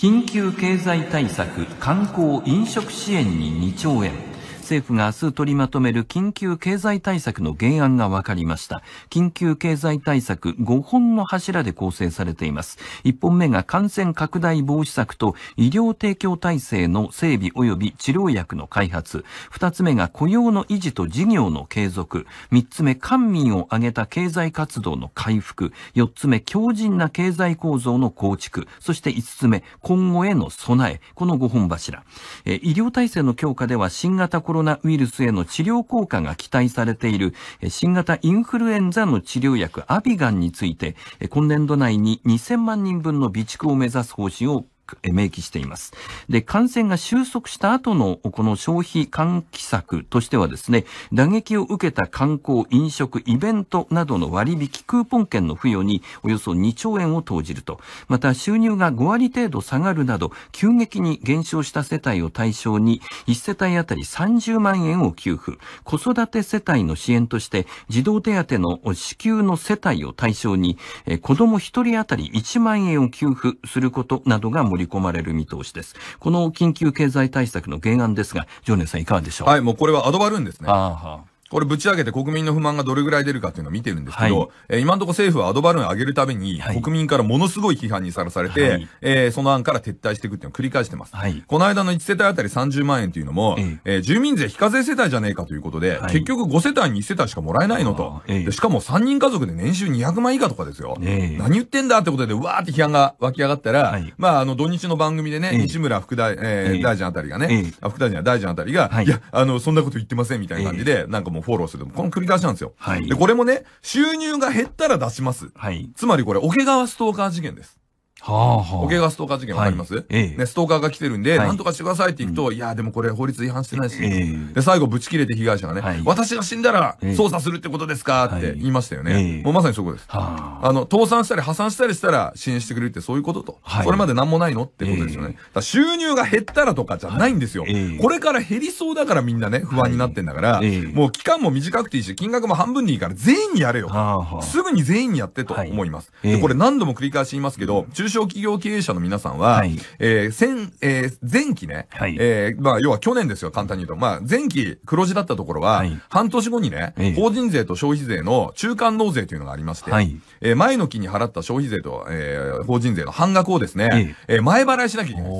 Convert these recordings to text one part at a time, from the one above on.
緊急経済対策観光飲食支援に2兆円政府が明日取りまとめる緊急経済対策の原案が分かりました。緊急経済対策5本の柱で構成されています。1本目が感染拡大防止策と医療提供体制の整備及び治療薬の開発。2つ目が雇用の維持と事業の継続。3つ目、官民を挙げた経済活動の回復。4つ目、強靭な経済構造の構築。そして5つ目、今後への備え。この5本柱。え医療体制の強化では新型コロナロナウイルスへの治療効果が期待されている新型インフルエンザの治療薬アビガンについて今年度内に2000万人分の備蓄を目指す方針を明記しています。で、感染が収束した後のこの消費喚起策としてはですね、打撃を受けた観光、飲食、イベントなどの割引、クーポン券の付与におよそ2兆円を投じると。また、収入が5割程度下がるなど、急激に減少した世帯を対象に、1世帯当たり30万円を給付。子育て世帯の支援として、児童手当の支給の世帯を対象に、子供1人当たり1万円を給付することなどが盛りり込まれる見通しです。この緊急経済対策の原案ですが、常連さんいかがでしょうはい、もうこれはアドバルーンですね。ああはあこれぶち上げて国民の不満がどれぐらい出るかっていうのを見てるんですけど、はい、えー、今のところ政府はアドバルーン上げるために、国民からものすごい批判にさらされて、はい、えー、その案から撤退していくっていうのを繰り返してます。はい、この間の1世帯あたり30万円というのも、えー、えー、住民税非課税世帯じゃねえかということで、結局5世帯に1世帯しかもらえないのと、えー、しかも3人家族で年収200万以下とかですよ。えー、何言ってんだってことで、わーって批判が湧き上がったら、まあ、あの、土日の番組でね、西村副大、えー、大臣あたりがね、副大臣は大臣あたりが、いや、あの、そんなこと言ってませんみたいな感じで、なんかもうもフォローするも、この繰り返しなんですよ。はい。で、これもね、収入が減ったら出します。はい。つまりこれ、桶川ストーカー事件です。はあはあ、おけがストーカー事件わかります、はい、ええ、ね、ストーカーが来てるんで、はい、なんとかしてくださいって言うと、うん、いや、でもこれ法律違反してないし、ええ、で、最後ぶち切れて被害者がね、はい、私が死んだら捜査するってことですかって言いましたよね。もうまさにそこです。はあ、あの、倒産したり破産したりしたら支援してくれるってそういうことと、はい、それまで何もないのってことですよね。収入が減ったらとかじゃないんですよ、これから減りそうだからみんなね、不安になってんだから、もう期間も短くていいし、金額も半分でいいから全員にやれよ。はあはあ、すぐに全員にやってと思います。で、これ何度も繰り返し言いますけど、中小企業経営者の皆さんは、はい、えー、先、えー、前期ね、はい、えー、まあ、要は去年ですよ、簡単に言うと。まあ、前期黒字だったところは、はい、半年後にね、えー、法人税と消費税の中間納税というのがありまして、はい、えー、前の期に払った消費税と、えー、法人税の半額をですね、ええー、前払いしなきゃいけないで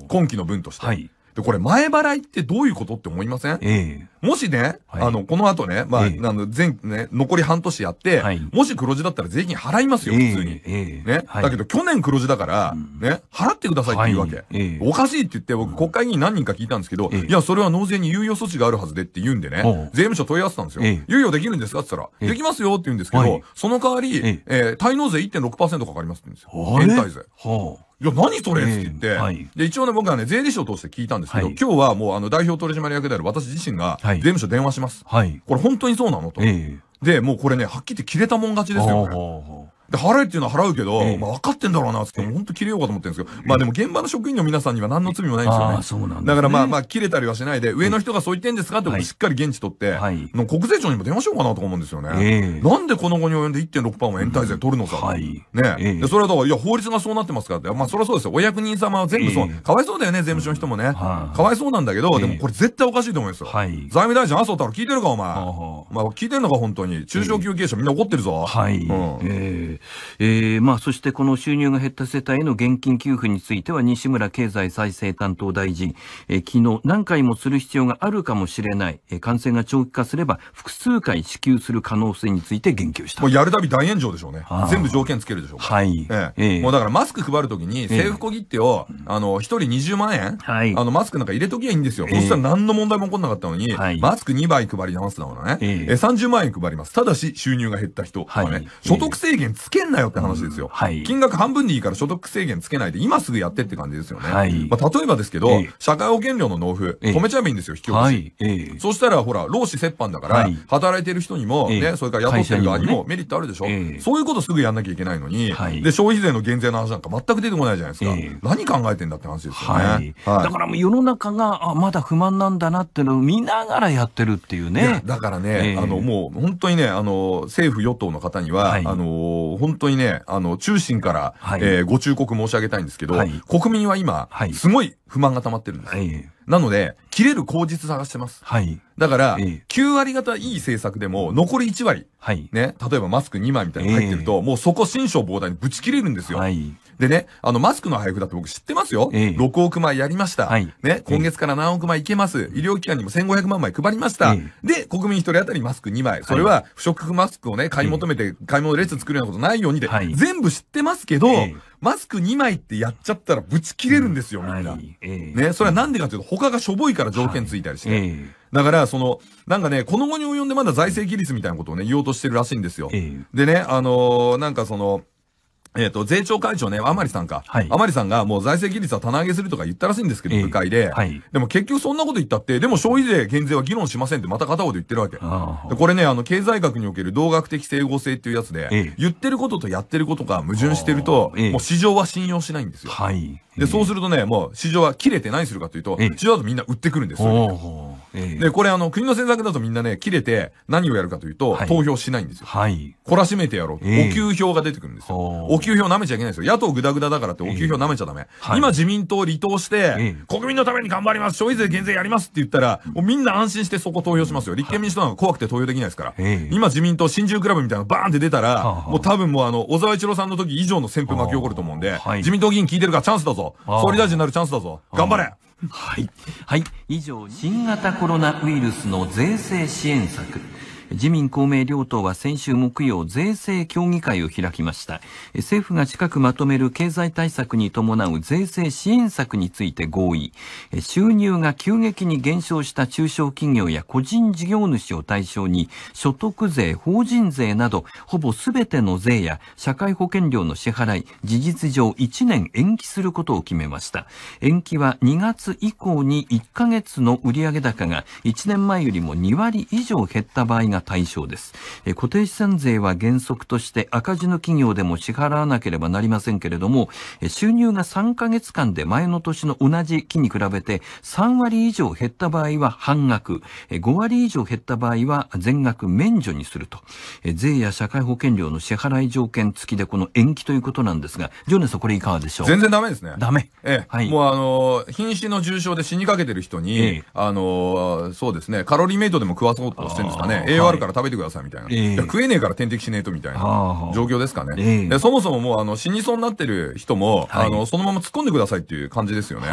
す。今期の分として。はい、で、これ前払いってどういうことって思いませんええもしね、はい、あの、この後ね、まあ、えー、あの、全、ね、残り半年やって、はい、もし黒字だったら税金払いますよ、普通に。えー、ね、はい、だけど、去年黒字だから、うん、ね、払ってくださいって言うわけ。えー、おかしいって言って、僕、国会議員何人か聞いたんですけど、いや、それは納税に猶予措置があるはずでって言うんでね、税務署問い合わせたんですよ。猶予できるんですかって言ったら、できますよって言うんですけど、その代わり、えー、滞納税1.6%かかりますって言うんですよ。延滞税。はあいや、何それって言って、えーはい、で、一応ね、僕はね、税理士を通して聞いたんですけど、はい、今日はもう、あの、代表取締役である私自身が、はい、税務署電話します。はい、これ本当にそうなのと。えー、で、もうこれね、はっきり言って切れたもん勝ちですよ、こで、払えっていうのは払うけど、ええ、まあ分かってんだろうな、つって、本当切れようかと思ってるんですけど、え、まあでも現場の職員の皆さんには何の罪もないんですよね。あそうなん、ね、だからまあまあ切れたりはしないで、上の人がそう言ってんですかってことしっかり現地取って、はい、の国税庁にも電話しようかなと思うんですよね。なんでこの後に及んで1.6%も延滞税取るのか。うん、はい。ね、で、それはどういや、法律がそうなってますからって、まあそりゃそうですよ。お役人様は全部そう、かわいそうだよね、税務署の人もね。うん、かわいそうなんだけど、でもこれ絶対おかしいと思いますよ。はい、財務大臣、麻生太郎聞いてるか、お前。まあ聞いてんのか、本当に。中小休憩者みんな怒ってるぞ。はい。うん、えええー、まあ、そしてこの収入が減った世帯への現金給付については、西村経済再生担当大臣、えー、昨日何回もする必要があるかもしれない、えー、感染が長期化すれば複数回支給する可能性について言及した。もうやるたび大炎上でしょうね。全部条件つけるでしょう。はい。ええー、もうだからマスク配るときに政府小切手を、あの、一人20万円、はい、あの、マスクなんか入れときゃいいんですよ。そしたら何の問題も起こんなかったのに、はい、マスク2倍配り直すだろうね。えー、30万円配ります。ただし、収入が減った人はね、所得制限つつけんなよって話ですよ。はい。金額半分でいいから所得制限つけないで、今すぐやってって感じですよね。はい。まあ、例えばですけど、社会保険料の納付、止めちゃえばいいんですよ、引き落とし。はい。そしたら、ほら、労使折半だから、働いてる人にも、ね、それから雇ってる側にもメリットあるでしょ。そういうことすぐやんなきゃいけないのに、で、消費税の減税の話なんか全く出てこないじゃないですか。何考えてんだって話ですよね。はい。だからもう世の中が、あ、まだ不満なんだなってのを見ながらやってるっていうね。だからね、あの、もう本当にね、あの、政府与党の方には、あの、本当にね、あの、中心から、はい、えー、ご忠告申し上げたいんですけど、はい、国民は今、はい、すごい不満が溜まってるんです。はい、なので、切れる口実探してます。はい。だから、えー、9割方いい政策でも、残り1割、はい。ね、例えばマスク2枚みたいに入ってると、えー、もうそこ新章膨大にぶち切れるんですよ。はい。でね、あの、マスクの配布だって僕知ってますよ。え6億枚やりました。はい、ね、今月から何億枚いけます。医療機関にも1500万枚配りました。え、で、国民一人当たりマスク2枚。それは不織布マスクをね、買い求めて、買い物列作るようなことないようにで、はい、全部知ってますけど、マスク2枚ってやっちゃったらぶち切れるんですよ、みんな。はい、ね、それはなんでかというと、他がしょぼいから条件ついたりして。はいだから、その、なんかね、この後に及んでまだ財政規律みたいなことをね、言おうとしてるらしいんですよ。でね、あのー、なんかその、えっ、ー、と、税調会長ね、甘利さんか。はい。甘利さんがもう財政規律は棚上げするとか言ったらしいんですけど、部会で。はい。でも結局そんなこと言ったって、でも消費税減税は議論しませんってまた片方で言ってるわけ。でこれね、あの、経済学における同学的整合性っていうやつで、えー、言ってることとやってることが矛盾してると、えー、もう市場は信用しないんですよ。はい。で、そうするとね、もう市場は切れて何するかというと、市場だとみんな売ってくるんですよ。で、これあの、国の政策だとみんなね、切れて何をやるかというと、はい、投票しないんですよ。はい。懲らしめてやろうと。お給票が出てくるんですよ。お給票舐めちゃいけないですよ。野党グダグダだからってお給票舐めちゃダメ。はい、今自民党離党して、国民のために頑張ります、消費税減税やりますって言ったら、もうみんな安心してそこ投票しますよ。立憲民主党なんか怖くて投票できないですから。今自民党新中クラブみたいなのバーンって出たら、もう多分もうあの、小沢一郎さんの時以上の旋風巻き起こると思うんで、自民党議員聞いてるからチャンスだぞ。総理大臣になるチャンスだぞ。頑張れはい、はい、以上新型コロナウイルスの税制支援策自民公明両党は先週木曜税制協議会を開きました政府が近くまとめる経済対策に伴う税制支援策について合意収入が急激に減少した中小企業や個人事業主を対象に所得税法人税などほぼすべての税や社会保険料の支払い事実上1年延期することを決めました延期は2月以降に1ヶ月の売上高が1年前よりも2割以上減った場合がが対象です。え固定資産税は原則として赤字の企業でも支払わなければなりませんけれども、え収入が3ヶ月間で前の年の同じ期に比べて3割以上減った場合は半額、え5割以上減った場合は全額免除にすると。え税や社会保険料の支払い条件付きでこの延期ということなんですが、ジョネさんこれいかがでしょう全然ダメですね。ダメ。ええ。はい、もうあの、瀕死の重症で死にかけてる人に、ええ、あの、そうですね、カロリーメイトでも食わそうとしてるんですかね。あるから食べてくださいみたいな。いや食えねえから点滴しねえとみたいな状況ですかね。でそもそももうあの死にそうになってる人も、あのそのまま突っ込んでくださいっていう感じですよね。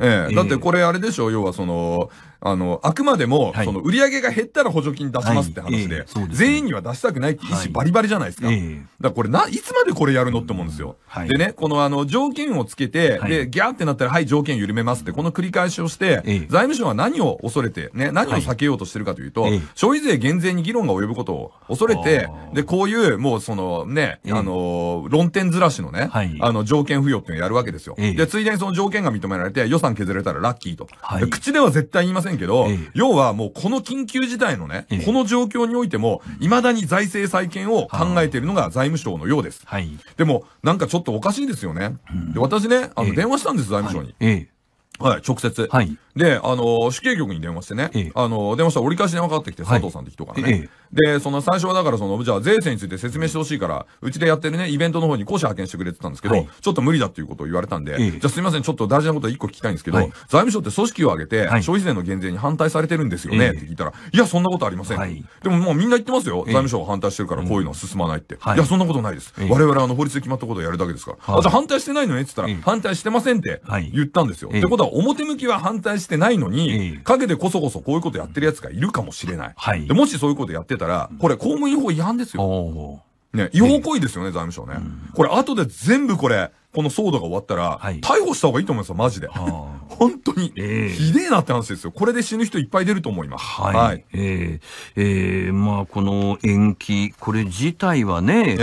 ええだってこれあれでしょ要はその、あの、あくまでも、その売り上げが減ったら補助金出しますって話で、全員には出したくないって意思バリバリじゃないですか。だからこれな、いつまでこれやるのって思うんですよ。でね、このあの、条件をつけて、で、ギャーってなったら、はい、条件緩めますって、この繰り返しをして、財務省は何を恐れて、ね、何を避けようとしてるかというと、消費税減税に議論が及ぶことを恐れて、で、こういう、もうそのね、あの、論点ずらしのね、あの、条件付与っていうのをやるわけですよ。で、ついでにその条件が認められて、予算削れたらラッキーと。口では絶対言いませんせんけど、要はもうこの緊急事態のね、この状況においても、未だに財政再建を考えているのが財務省のようです。はい、でも、なんかちょっとおかしいですよね。で私ね、あの、電話したんです、財務省に。はいはい、直接。はい。で、あの、主計局に電話してね、あの、電話したら折り返し電話かかってきて、佐藤さんって人からね、で、その最初はだからその、じゃあ税制について説明してほしいから、うちでやってるね、イベントの方に講師派遣してくれてたんですけど、はい、ちょっと無理だっていうことを言われたんで、ええ、じゃあすいません、ちょっと大事なことは一個聞きたいんですけど、はい、財務省って組織を挙げて、消費税の減税に反対されてるんですよね、って聞いたら、いや、そんなことありません。でももうみんな言ってますよ。財務省が反対してるからこういうのは進まないって。いや、そんなことないです。我々はあの法律で決まったことをやるだけですから。あ、じゃあ反対してないのねって言ったら、反対してませんって言ったんですよ。ってことは表向きは反対してないのに、陰でこそこそこういうことやってる奴がいるかもしれない。でもしそういうことやってたら、これ公務員法違反ですよ。ね、違法行為ですよね、財務省ね。これ後で全部これ、この騒動が終わったら、逮捕した方がいいと思いますよ、マジで。本当に。ひでえなって話ですよ。これで死ぬ人いっぱい出ると思います。はい。ええ、ええ、まあこの延期、これ自体はね、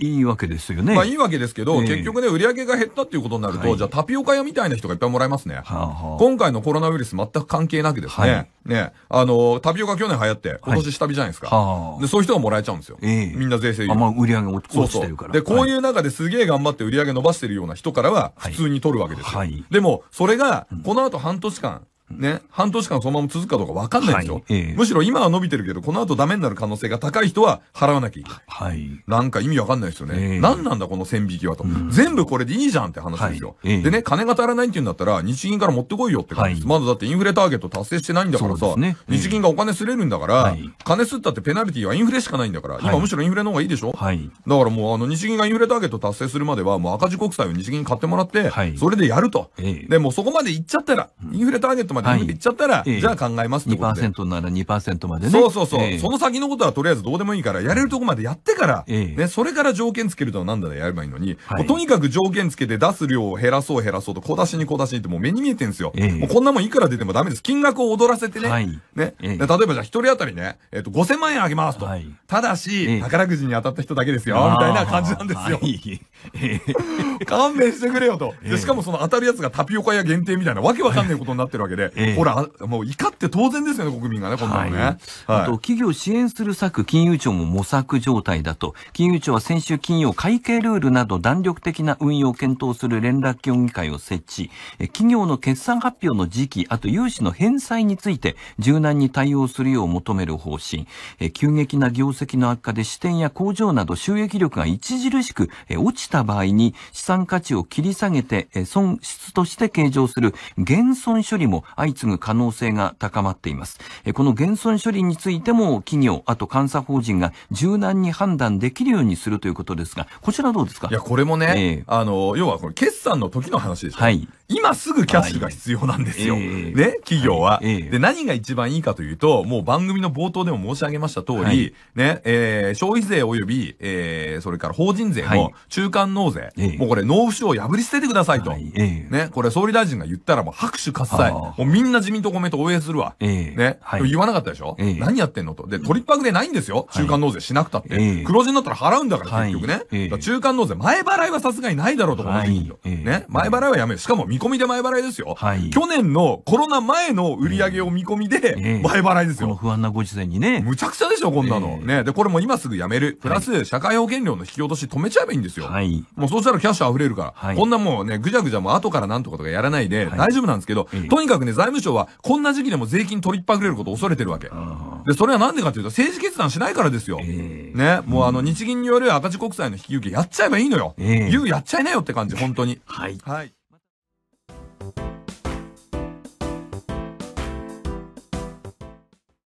いいわけですよね。まあいいわけですけど、えー、結局ね、売り上げが減ったっていうことになると、はい、じゃあタピオカ屋みたいな人がいっぱいもらえますね。はあはあ、今回のコロナウイルス全く関係なくですね、はい、ね、あの、タピオカ去年流行って、今年下火じゃないですか。はい、で、そういう人がもらえちゃうんですよ。えー、みんな税制あ、まあ売り上げ落ちてるからそうそう。で、こういう中ですげえ頑張って売り上げ伸ばしてるような人からは、普通に取るわけですよ。はい、でも、それが、この後半年間、ね、半年間そのまま続くかどうか分かんないですよ、はいえむしろ今は伸びてるけど、この後ダメになる可能性が高い人は払わなきゃいけない。はい。なんか意味分かんないですよね。え何なんだこの線引きはと、うん、全部これでいいじゃんって話ですよ。はい、でね、金が足らないって言うんだったら、日銀から持ってこいよって感じです、はい。まだだってインフレターゲット達成してないんだからさ、ね、日銀がお金すれるんだから、金すったってペナルティはインフレしかないんだから、今むしろインフレの方がいいでしょはい。だからもうあの日銀がインフレターゲット達成するまでは、もう赤字国債を日銀買ってもらって、それでやると。で、もそこまで行っちゃったら、インフレターゲットまでっちゃったら、はい、じゃあ考えますってことで。2%なら2%までね。そうそうそう、えー、その先のことはとりあえずどうでもいいから、やれるとこまでやってから、えー、ね、それから条件つけるとなんだらやればいいのに、はい、とにかく条件つけて出す量を減らそう減らそうと、小出しに小出しにってもう目に見えてるんですよ。えー、もうこんなもんいくら出てもダメです。金額を踊らせてね。はい、ね、例えばじゃあ一人当たりね、えっ、ー、と、5000万円あげますと。はい、ただし、宝くじに当たった人だけですよ、みたいな感じなんですよ。勘弁してくれよと。でしかもその当たるやつがタピオカ屋限定みたいなわけわかんないことになってるわけで、ええ、ほら、もう怒って当然ですよね、国民がね、こんなのね。はいはい、あと、企業支援する策、金融庁も模索状態だと、金融庁は先週金曜、会計ルールなど弾力的な運用を検討する連絡協議会を設置、企業の決算発表の時期、あと融資の返済について、柔軟に対応するよう求める方針、急激な業績の悪化で支店や工場など収益力が著しく落ちた場合に、資産価値を切り下げて、損失として計上する減損処理も相次ぐ可能性が高まっています。この減損処理についても企業、あと監査法人が柔軟に判断できるようにするということですが、こちらどうですかいや、これもね、えー、あの、要はこれ決算の時の話です。はい。今すぐキャッシュが必要なんですよ。はい、ね、企業は、はいえー、で、何が一番いいかというと、もう番組の冒頭でも申し上げました通り、はい、ね、えー、消費税及び、えー、それから法人税も中間納税、もうこれ納付書を破り捨ててくださいと。ね、これ総理大臣が言ったらもう拍手喝采。みんな自民党公明党応援するわ。ええ。ね。はい。言わなかったでしょう。何やってんのと。で、トリッパグでないんですよ。中間納税しなくたって。黒字になったら払うんだから、結局ね。中間納税、前払いはさすがにないだろうと思ってよ。ね。前払いはやめる。しかも見込みで前払いですよ。はい。去年のコロナ前の売り上げを見込みで、前払いですよ。不安なご時世にね。むちゃくちゃでしょ、こんなの。ね。で、これも今すぐやめる。プラス、社会保険料の引き落とし止めちゃえばいいんですよ。はい。もうそうしたらキャッシュ溢れるから。はい。こんなもうね、ぐじゃぐじゃもう後からなんとかとかやらないで、大丈夫なんですけど、とにかくね、財務省はこんな時期でも税金取りっぱぐれることを恐れてるわけ。で、それはなんでかというと、政治決断しないからですよ。えー、ね、もうあの、日銀による赤字国債の引き受けやっちゃえばいいのよ。えー、言うやっちゃいなよって感じ、本当に。はい。はい。